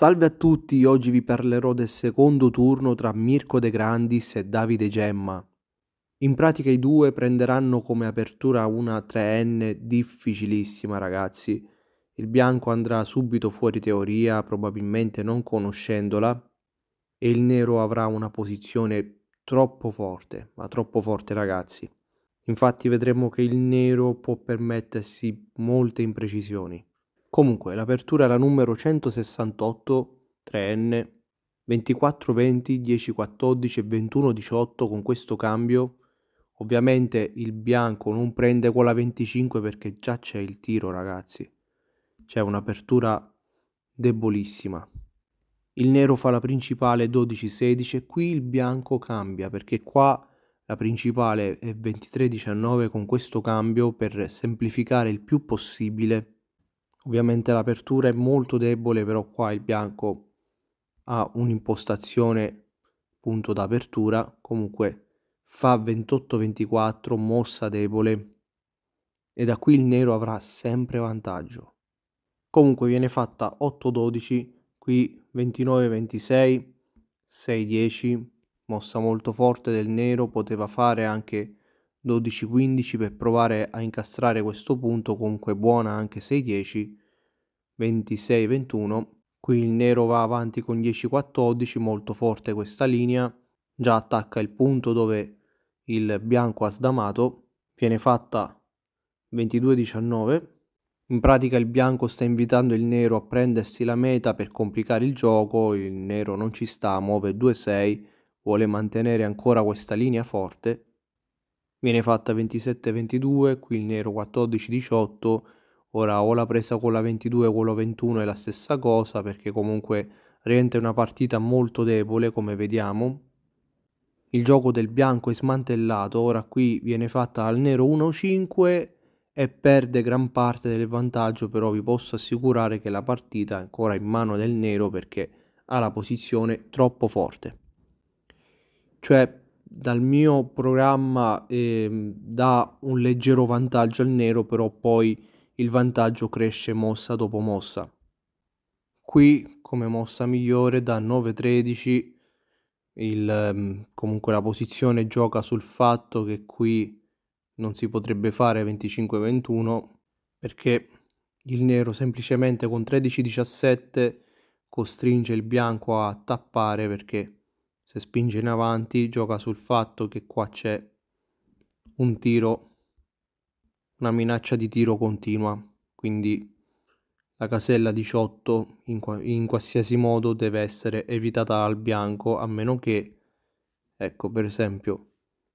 Salve a tutti, oggi vi parlerò del secondo turno tra Mirko De Grandis e Davide Gemma. In pratica i due prenderanno come apertura una 3N difficilissima ragazzi. Il bianco andrà subito fuori teoria, probabilmente non conoscendola, e il nero avrà una posizione troppo forte, ma troppo forte ragazzi. Infatti vedremo che il nero può permettersi molte imprecisioni. Comunque, l'apertura è la numero 168 3N 2420 1014 e 2118 con questo cambio. Ovviamente il bianco non prende con la 25 perché già c'è il tiro, ragazzi. C'è un'apertura debolissima. Il nero fa la principale 12-16 qui il bianco cambia perché qua la principale è 23-19 con questo cambio per semplificare il più possibile Ovviamente l'apertura è molto debole, però qua il bianco ha un'impostazione punto d'apertura, comunque fa 28-24, mossa debole e da qui il nero avrà sempre vantaggio. Comunque viene fatta 8-12, qui 29-26, 6-10, mossa molto forte del nero, poteva fare anche 12-15 per provare a incastrare questo punto comunque buona anche 6-10 26-21 qui il nero va avanti con 10-14 molto forte questa linea già attacca il punto dove il bianco ha sdamato viene fatta 22-19 in pratica il bianco sta invitando il nero a prendersi la meta per complicare il gioco il nero non ci sta muove 2-6 vuole mantenere ancora questa linea forte viene fatta 27-22, qui il nero 14-18, ora ho la presa con la 22 con la 21 è la stessa cosa perché comunque rientra una partita molto debole come vediamo. Il gioco del bianco è smantellato, ora qui viene fatta al nero 1-5 e perde gran parte del vantaggio, però vi posso assicurare che la partita è ancora in mano del nero perché ha la posizione troppo forte. Cioè dal mio programma eh, dà un leggero vantaggio al nero, però poi il vantaggio cresce mossa dopo mossa. Qui come mossa migliore da 9-13, il, ehm, comunque la posizione gioca sul fatto che qui non si potrebbe fare 25-21 perché il nero semplicemente con 13-17 costringe il bianco a tappare perché se spinge in avanti gioca sul fatto che qua c'è un tiro, una minaccia di tiro continua, quindi la casella 18 in, in qualsiasi modo deve essere evitata al bianco a meno che, ecco per esempio,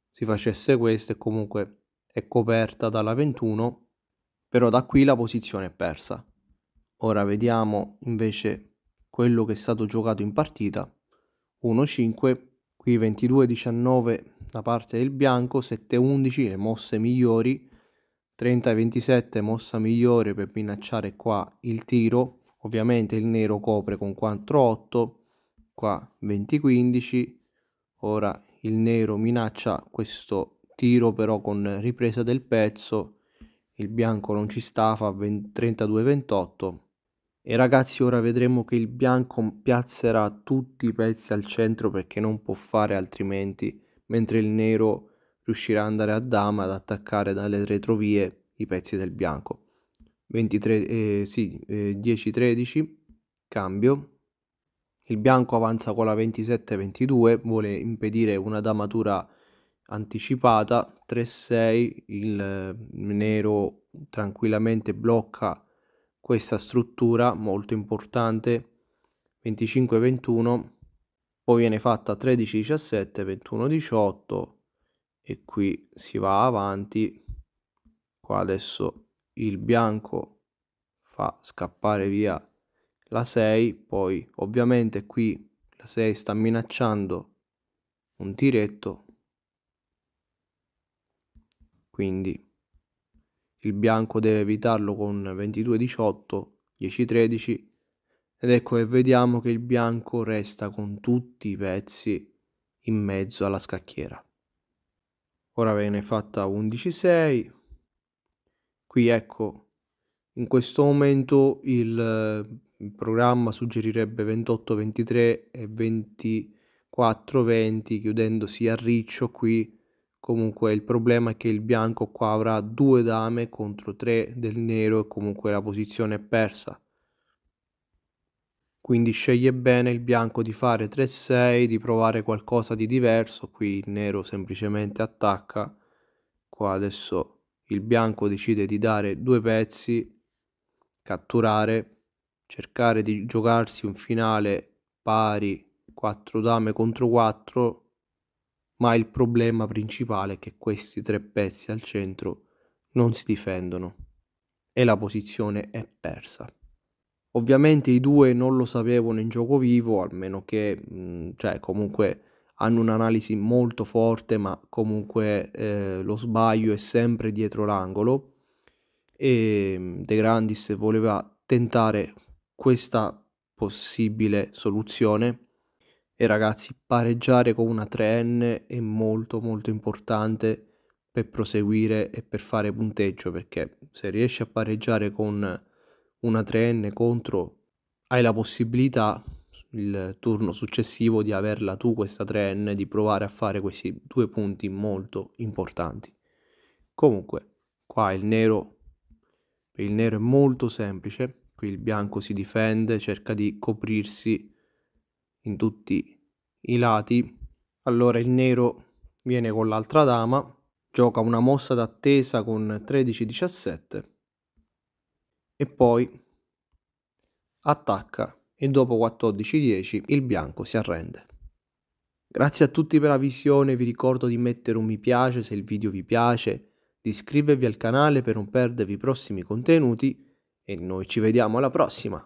si facesse questo e comunque è coperta dalla 21, però da qui la posizione è persa. Ora vediamo invece quello che è stato giocato in partita. 1-5, qui 22-19 da parte del bianco, 7-11 le mosse migliori, 30-27 mossa migliore per minacciare qua il tiro, ovviamente il nero copre con 4-8, qua 20-15, ora il nero minaccia questo tiro però con ripresa del pezzo, il bianco non ci sta, fa 32-28 e ragazzi, ora vedremo che il bianco piazzerà tutti i pezzi al centro perché non può fare altrimenti, mentre il nero riuscirà ad andare a dama ad attaccare dalle retrovie i pezzi del bianco. 23, eh, sì, eh, 10-13, cambio. Il bianco avanza con la 27-22, vuole impedire una damatura anticipata. 3-6, il nero tranquillamente blocca questa struttura molto importante 25-21 poi viene fatta 13-17 21-18 e qui si va avanti qua adesso il bianco fa scappare via la 6 poi ovviamente qui la 6 sta minacciando un tiretto quindi il bianco deve evitarlo con 22-18, 10-13 ed ecco che vediamo che il bianco resta con tutti i pezzi in mezzo alla scacchiera. Ora viene fatta 11-6, qui ecco in questo momento il, eh, programma suggerirebbe 28-23 e 24-20 chiudendosi a riccio qui Comunque il problema è che il bianco qua avrà due dame contro tre del nero e comunque la posizione è persa. Quindi sceglie bene il bianco di fare 3-6, di provare qualcosa di diverso. Qui il nero semplicemente attacca. Qua adesso il bianco decide di dare due pezzi, catturare, cercare di giocarsi un finale pari 4 dame contro 4 ma il problema principale è che questi tre pezzi al centro non si difendono e la posizione è persa. Ovviamente i due non lo sapevano in gioco vivo, almeno che mm, cioè, comunque hanno un'analisi molto forte, ma comunque eh, lo sbaglio è sempre dietro l'angolo. E ehm, De Grandis voleva tentare questa possibile soluzione e ragazzi, pareggiare con una 3N è molto molto importante per proseguire e per fare punteggio, perché se riesci a pareggiare con una 3N contro, hai la possibilità il turno successivo di averla tu questa 3N, di provare a fare questi due punti molto importanti. Comunque, qua il nero, il nero è molto semplice, qui il bianco si difende, cerca di coprirsi in tutti i lati. Allora il nero viene con l'altra dama, gioca una mossa d'attesa con 13-17 e poi attacca e dopo 14-10 il bianco si arrende. Grazie a tutti per la visione, vi ricordo di mettere un mi piace se il video vi piace, di iscrivervi al canale per non perdervi i prossimi contenuti e noi ci vediamo alla prossima!